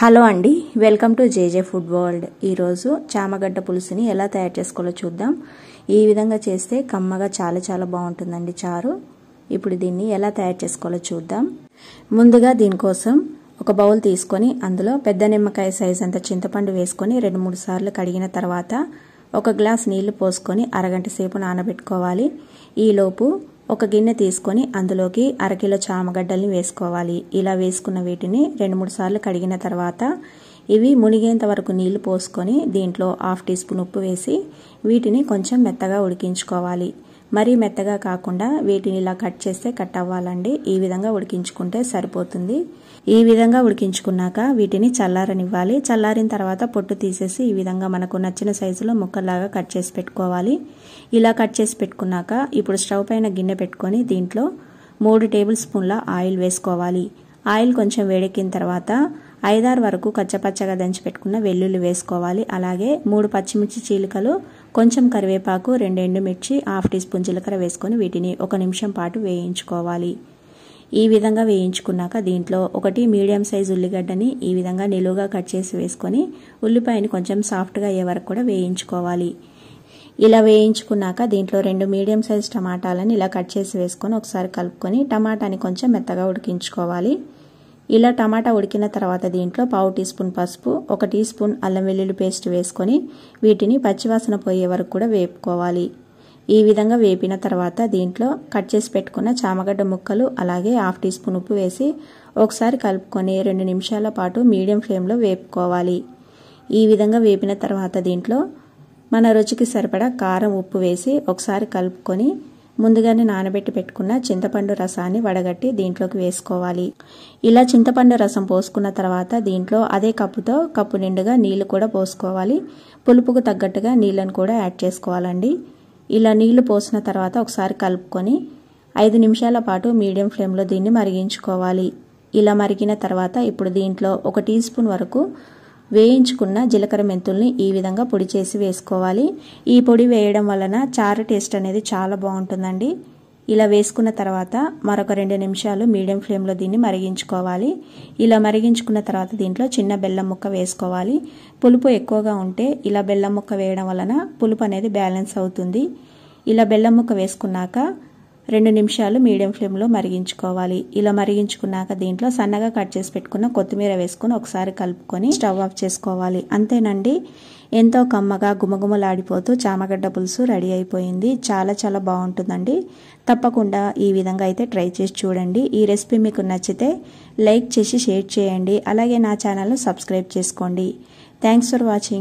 hello అండి welcome to JJ food world ఈరోజు చామగడ్డ పులుసుని ఎలా తయారు చేసుకోవాలో చూద్దాం ఈ విధంగా చేస్తే కమ్మగా చాలా చాలా బాగుంటుందండి చారు ఇప్పుడు దీన్ని ఎలా తయారు చేసుకోవాలో చూద్దాం ముందుగా దీనికోసం ఒక బౌల్ తీసుకొని అందులో పెద్ద నిమ్మకాయ సైజ్ అంత చింతపండు వేసుకొని రెండు మూడు సార్లు కడిగిన తర్వాత ఒక గ్లాస్ నీళ్లు పోసుకొని అరగంట సేపు నానబెట్టుకోవాలి ఈలోపు ఒక గిన్నె తీసుకొని అందులోకి అరకిలో చామగడ్డల్ని వేసుకోవాలి ఇలా వేసుకున్న వీటిని రెండు మూడు సార్లు కడిగిన తర్వాత ఇవి మునిగేంత వరకు నీళ్లు పోసుకొని దీంట్లో హాఫ్ టీ స్పూన్ ఉప్పు వేసి వీటిని కొంచెం మెత్తగా ఉడికించుకోవాలి మరీ మెత్తగా కాకుండా వీటిని ఇలా కట్ చేస్తే కట్ అవ్వాలండి ఈ విధంగా ఉడికించుకుంటే సరిపోతుంది ఈ విధంగా ఉడికించుకున్నాక వీటిని చల్లారనివ్వాలి చల్లారిన తర్వాత పొట్టు తీసేసి ఈ విధంగా మనకు నచ్చిన సైజులో ముక్కల్లాగా కట్ చేసి పెట్టుకోవాలి ఇలా కట్ చేసి పెట్టుకున్నాక ఇప్పుడు స్టవ్ పైన గిన్నె పెట్టుకొని దీంట్లో మూడు టేబుల్ స్పూన్ల ఆయిల్ వేసుకోవాలి ఆయిల్ కొంచెం వేడెక్కిన తర్వాత ఐదారు వరకు కచ్చపచ్చగా దంచి పెట్టుకున్న వెల్లుల్లి వేసుకోవాలి అలాగే మూడు పచ్చిమిర్చి చీలికలు కొంచెం కరివేపాకు రెండు ఎండుమిర్చి హాఫ్ టీ స్పూన్ జీలకర్ర వేసుకొని వీటిని ఒక నిమిషం పాటు వేయించుకోవాలి ఈ విధంగా వేయించుకున్నాక దీంట్లో ఒకటి మీడియం సైజ్ ఉల్లిగడ్డని ఈ విధంగా నిలువుగా కట్ చేసి వేసుకొని ఉల్లిపాయని కొంచెం సాఫ్ట్గా అయ్యే వరకు కూడా వేయించుకోవాలి ఇలా వేయించుకున్నాక దీంట్లో రెండు మీడియం సైజ్ టమాటాలని ఇలా కట్ చేసి వేసుకొని ఒకసారి కలుపుకొని టమాటాని కొంచెం మెత్తగా ఉడికించుకోవాలి ఇలా టమాటా ఉడికిన తర్వాత దీంట్లో పావు టీ స్పూన్ పసుపు ఒక టీ స్పూన్ అల్లం వెల్లుల్లి పేస్ట్ వేసుకొని వీటిని పచ్చివాసన పోయే వరకు కూడా వేపుకోవాలి ఈ విధంగా వేపిన తర్వాత దీంట్లో కట్ చేసి పెట్టుకున్న చామగడ్డ ముక్కలు అలాగే హాఫ్ టీ స్పూన్ ఉప్పు వేసి ఒకసారి కలుపుకొని రెండు నిమిషాల పాటు మీడియం ఫ్లేమ్లో వేపుకోవాలి ఈ విధంగా వేపిన తర్వాత దీంట్లో మన రుచికి సరిపడా కారం ఉప్పు వేసి ఒకసారి కలుపుకొని ముందుగానే నానబెట్టి పెట్టుకున్న చింతపండు రసాన్ని వడగట్టి దీంట్లోకి వేసుకోవాలి ఇలా చింతపండు రసం పోసుకున్న తర్వాత దీంట్లో అదే కప్పుతో కప్పు నిండుగా నీళ్లు కూడా పోసుకోవాలి పులుపుకు తగ్గట్టుగా నీళ్ళను కూడా యాడ్ చేసుకోవాలండి ఇలా నీళ్లు పోసిన తర్వాత ఒకసారి కలుపుకొని ఐదు నిమిషాల పాటు మీడియం ఫ్లేమ్లో దీన్ని మరిగించుకోవాలి ఇలా మరిగిన తర్వాత ఇప్పుడు దీంట్లో ఒక టీ స్పూన్ వరకు వేయించుకున్న జీలకర్ర మెంతుల్ని ఈ విధంగా పొడి చేసి వేసుకోవాలి ఈ పొడి వేయడం వలన చారు టేస్ట్ అనేది చాలా బాగుంటుందండి ఇలా వేసుకున్న తర్వాత మరొక రెండు నిమిషాలు మీడియం ఫ్లేమ్లో దీన్ని మరిగించుకోవాలి ఇలా మరిగించుకున్న తర్వాత దీంట్లో చిన్న బెల్లం ముక్క వేసుకోవాలి పులుపు ఎక్కువగా ఉంటే ఇలా బెల్లం ముక్క వేయడం వలన పులుపు అనేది బ్యాలెన్స్ అవుతుంది ఇలా బెల్లం ముక్క వేసుకున్నాక రెండు నిమిషాలు మీడియం ఫ్లేమ్లో మరిగించుకోవాలి ఇలా మరిగించుకున్నాక దీంట్లో సన్నగా కట్ చేసి పెట్టుకున్న కొత్తిమీర వేసుకుని ఒకసారి కలుపుకొని స్టవ్ ఆఫ్ చేసుకోవాలి అంతేనండి ఎంతో కమ్మగా గుమగుమలాడిపోతూ చామగడ్డ పులుసు రెడీ అయిపోయింది చాలా చాలా బాగుంటుందండి తప్పకుండా ఈ విధంగా అయితే ట్రై చేసి చూడండి ఈ రెసిపీ మీకు నచ్చితే లైక్ చేసి షేర్ చేయండి అలాగే నా ఛానల్ను సబ్స్క్రైబ్ చేసుకోండి థ్యాంక్స్ ఫర్ వాచింగ్